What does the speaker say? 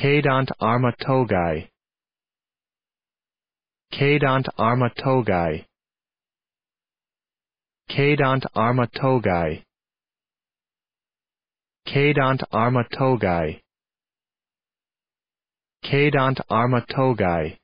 Kadant Armatogai. Kadant Armatogai. Kadant Armatogai. Kadant Armatogai. Kadant Armatogai.